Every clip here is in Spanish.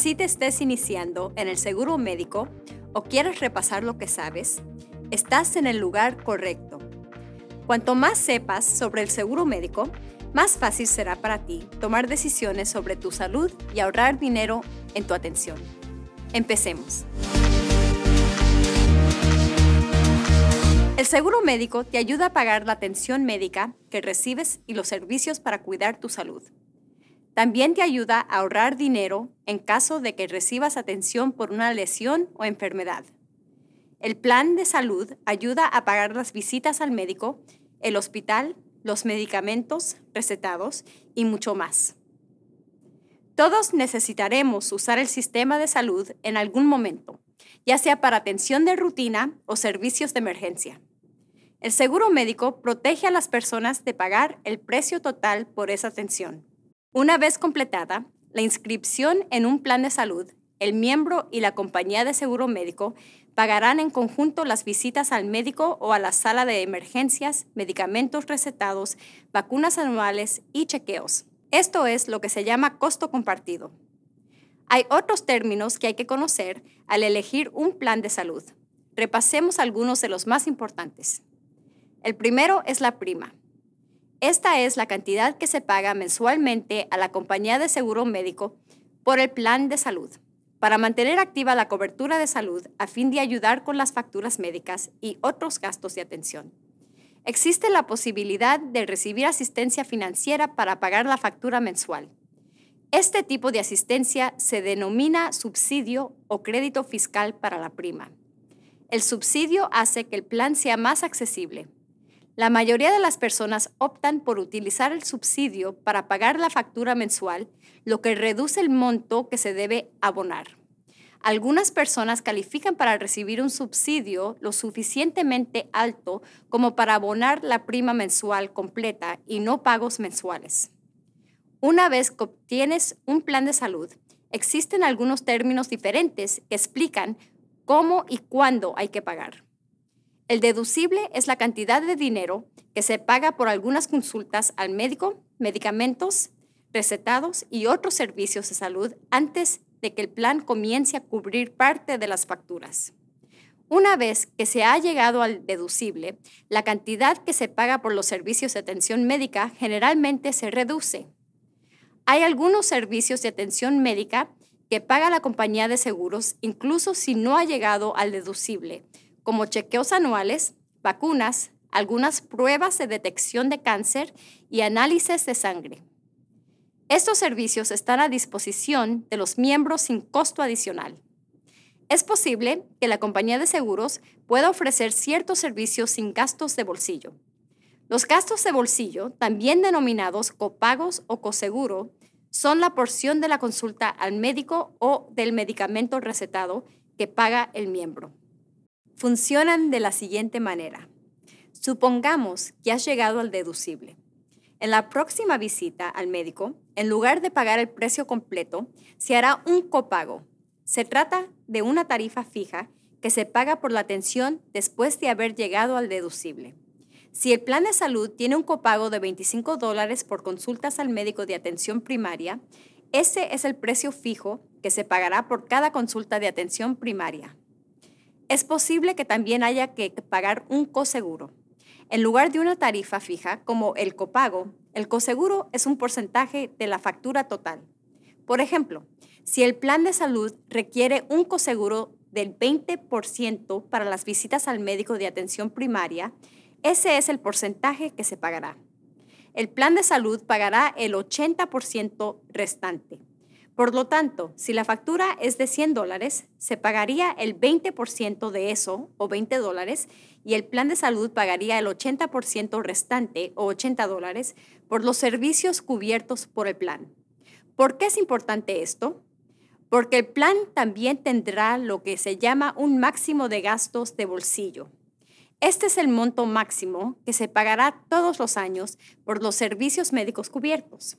Si te estés iniciando en el seguro médico o quieres repasar lo que sabes, estás en el lugar correcto. Cuanto más sepas sobre el seguro médico, más fácil será para ti tomar decisiones sobre tu salud y ahorrar dinero en tu atención. Empecemos. El seguro médico te ayuda a pagar la atención médica que recibes y los servicios para cuidar tu salud. También te ayuda a ahorrar dinero en caso de que recibas atención por una lesión o enfermedad. El plan de salud ayuda a pagar las visitas al médico, el hospital, los medicamentos recetados y mucho más. Todos necesitaremos usar el sistema de salud en algún momento, ya sea para atención de rutina o servicios de emergencia. El seguro médico protege a las personas de pagar el precio total por esa atención. Una vez completada la inscripción en un plan de salud, el miembro y la compañía de seguro médico pagarán en conjunto las visitas al médico o a la sala de emergencias, medicamentos recetados, vacunas anuales y chequeos. Esto es lo que se llama costo compartido. Hay otros términos que hay que conocer al elegir un plan de salud. Repasemos algunos de los más importantes. El primero es la prima. Esta es la cantidad que se paga mensualmente a la compañía de seguro médico por el plan de salud para mantener activa la cobertura de salud a fin de ayudar con las facturas médicas y otros gastos de atención. Existe la posibilidad de recibir asistencia financiera para pagar la factura mensual. Este tipo de asistencia se denomina subsidio o crédito fiscal para la prima. El subsidio hace que el plan sea más accesible, la mayoría de las personas optan por utilizar el subsidio para pagar la factura mensual, lo que reduce el monto que se debe abonar. Algunas personas califican para recibir un subsidio lo suficientemente alto como para abonar la prima mensual completa y no pagos mensuales. Una vez que obtienes un plan de salud, existen algunos términos diferentes que explican cómo y cuándo hay que pagar. El deducible es la cantidad de dinero que se paga por algunas consultas al médico, medicamentos, recetados y otros servicios de salud antes de que el plan comience a cubrir parte de las facturas. Una vez que se ha llegado al deducible, la cantidad que se paga por los servicios de atención médica generalmente se reduce. Hay algunos servicios de atención médica que paga la compañía de seguros incluso si no ha llegado al deducible, como chequeos anuales, vacunas, algunas pruebas de detección de cáncer y análisis de sangre. Estos servicios están a disposición de los miembros sin costo adicional. Es posible que la compañía de seguros pueda ofrecer ciertos servicios sin gastos de bolsillo. Los gastos de bolsillo, también denominados copagos o coseguro, son la porción de la consulta al médico o del medicamento recetado que paga el miembro funcionan de la siguiente manera. Supongamos que has llegado al deducible. En la próxima visita al médico, en lugar de pagar el precio completo, se hará un copago. Se trata de una tarifa fija que se paga por la atención después de haber llegado al deducible. Si el plan de salud tiene un copago de 25 dólares por consultas al médico de atención primaria, ese es el precio fijo que se pagará por cada consulta de atención primaria es posible que también haya que pagar un coseguro. En lugar de una tarifa fija, como el copago, el coseguro es un porcentaje de la factura total. Por ejemplo, si el plan de salud requiere un coseguro del 20% para las visitas al médico de atención primaria, ese es el porcentaje que se pagará. El plan de salud pagará el 80% restante. Por lo tanto, si la factura es de 100 dólares, se pagaría el 20% de eso, o 20 dólares, y el plan de salud pagaría el 80% restante, o 80 dólares, por los servicios cubiertos por el plan. ¿Por qué es importante esto? Porque el plan también tendrá lo que se llama un máximo de gastos de bolsillo. Este es el monto máximo que se pagará todos los años por los servicios médicos cubiertos.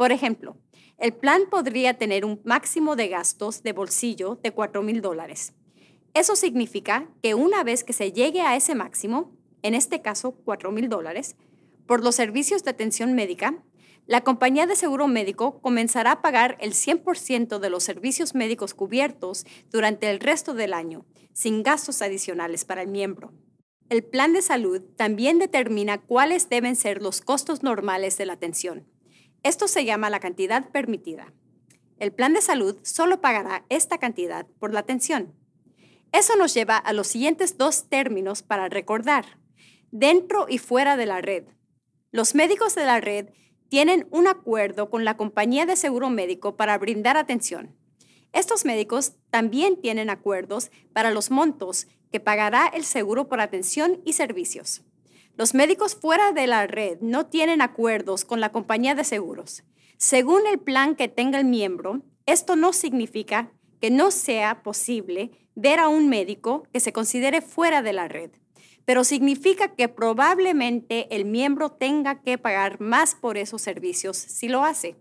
Por ejemplo, el plan podría tener un máximo de gastos de bolsillo de 4 mil dólares. Eso significa que una vez que se llegue a ese máximo, en este caso 4 mil dólares, por los servicios de atención médica, la compañía de seguro médico comenzará a pagar el 100% de los servicios médicos cubiertos durante el resto del año, sin gastos adicionales para el miembro. El plan de salud también determina cuáles deben ser los costos normales de la atención. Esto se llama la cantidad permitida. El plan de salud solo pagará esta cantidad por la atención. Eso nos lleva a los siguientes dos términos para recordar, dentro y fuera de la red. Los médicos de la red tienen un acuerdo con la compañía de seguro médico para brindar atención. Estos médicos también tienen acuerdos para los montos que pagará el seguro por atención y servicios. Los médicos fuera de la red no tienen acuerdos con la compañía de seguros. Según el plan que tenga el miembro, esto no significa que no sea posible ver a un médico que se considere fuera de la red, pero significa que probablemente el miembro tenga que pagar más por esos servicios si lo hace.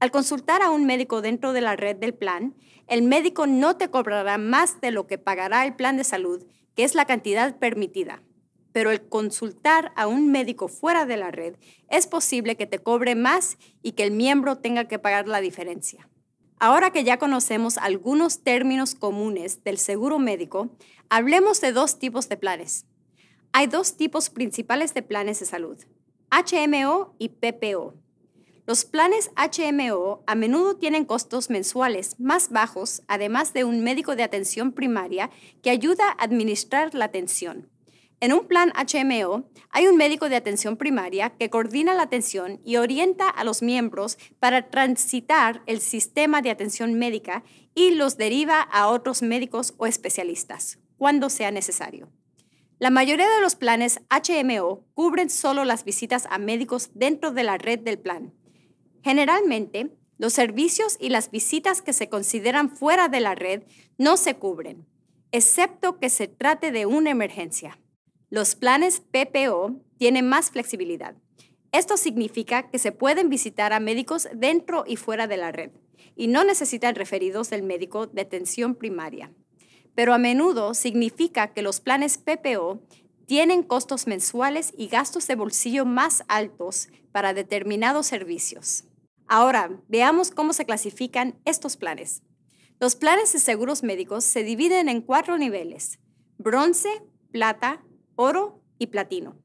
Al consultar a un médico dentro de la red del plan, el médico no te cobrará más de lo que pagará el plan de salud, que es la cantidad permitida pero el consultar a un médico fuera de la red es posible que te cobre más y que el miembro tenga que pagar la diferencia. Ahora que ya conocemos algunos términos comunes del seguro médico, hablemos de dos tipos de planes. Hay dos tipos principales de planes de salud, HMO y PPO. Los planes HMO a menudo tienen costos mensuales más bajos, además de un médico de atención primaria que ayuda a administrar la atención. En un plan HMO hay un médico de atención primaria que coordina la atención y orienta a los miembros para transitar el sistema de atención médica y los deriva a otros médicos o especialistas cuando sea necesario. La mayoría de los planes HMO cubren solo las visitas a médicos dentro de la red del plan. Generalmente, los servicios y las visitas que se consideran fuera de la red no se cubren, excepto que se trate de una emergencia. Los planes PPO tienen más flexibilidad. Esto significa que se pueden visitar a médicos dentro y fuera de la red y no necesitan referidos del médico de atención primaria. Pero a menudo significa que los planes PPO tienen costos mensuales y gastos de bolsillo más altos para determinados servicios. Ahora, veamos cómo se clasifican estos planes. Los planes de seguros médicos se dividen en cuatro niveles, bronce, plata, oro y platino.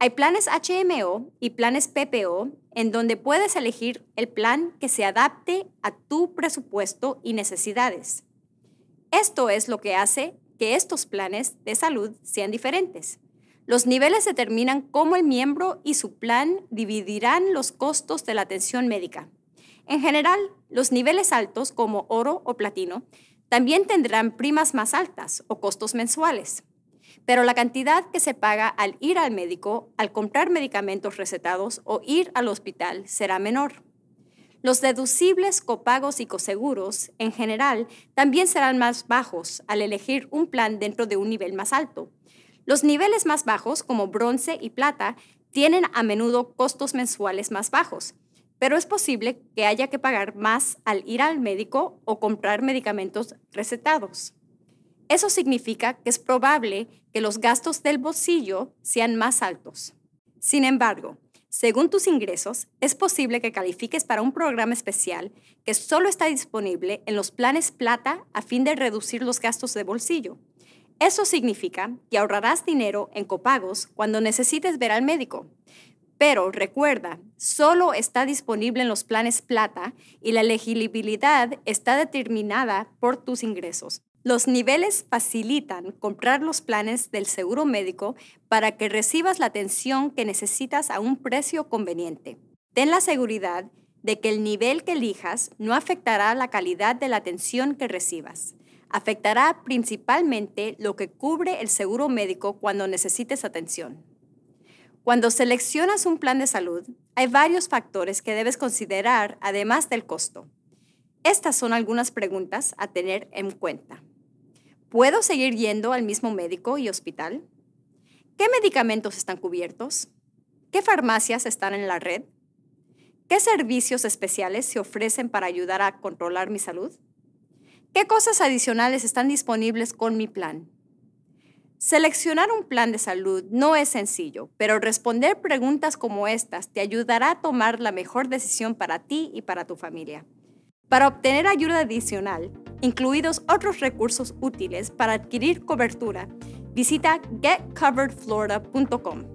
Hay planes HMO y planes PPO en donde puedes elegir el plan que se adapte a tu presupuesto y necesidades. Esto es lo que hace que estos planes de salud sean diferentes. Los niveles determinan cómo el miembro y su plan dividirán los costos de la atención médica. En general, los niveles altos como oro o platino también tendrán primas más altas o costos mensuales pero la cantidad que se paga al ir al médico, al comprar medicamentos recetados o ir al hospital será menor. Los deducibles copagos y coseguros, en general, también serán más bajos al elegir un plan dentro de un nivel más alto. Los niveles más bajos, como bronce y plata, tienen a menudo costos mensuales más bajos, pero es posible que haya que pagar más al ir al médico o comprar medicamentos recetados. Eso significa que es probable que los gastos del bolsillo sean más altos. Sin embargo, según tus ingresos, es posible que califiques para un programa especial que solo está disponible en los planes plata a fin de reducir los gastos de bolsillo. Eso significa que ahorrarás dinero en copagos cuando necesites ver al médico. Pero recuerda, solo está disponible en los planes plata y la elegibilidad está determinada por tus ingresos. Los niveles facilitan comprar los planes del seguro médico para que recibas la atención que necesitas a un precio conveniente. Ten la seguridad de que el nivel que elijas no afectará la calidad de la atención que recibas. Afectará principalmente lo que cubre el seguro médico cuando necesites atención. Cuando seleccionas un plan de salud, hay varios factores que debes considerar además del costo. Estas son algunas preguntas a tener en cuenta. ¿Puedo seguir yendo al mismo médico y hospital? ¿Qué medicamentos están cubiertos? ¿Qué farmacias están en la red? ¿Qué servicios especiales se ofrecen para ayudar a controlar mi salud? ¿Qué cosas adicionales están disponibles con mi plan? Seleccionar un plan de salud no es sencillo, pero responder preguntas como estas te ayudará a tomar la mejor decisión para ti y para tu familia. Para obtener ayuda adicional, incluidos otros recursos útiles para adquirir cobertura. Visita getcoveredflorida.com.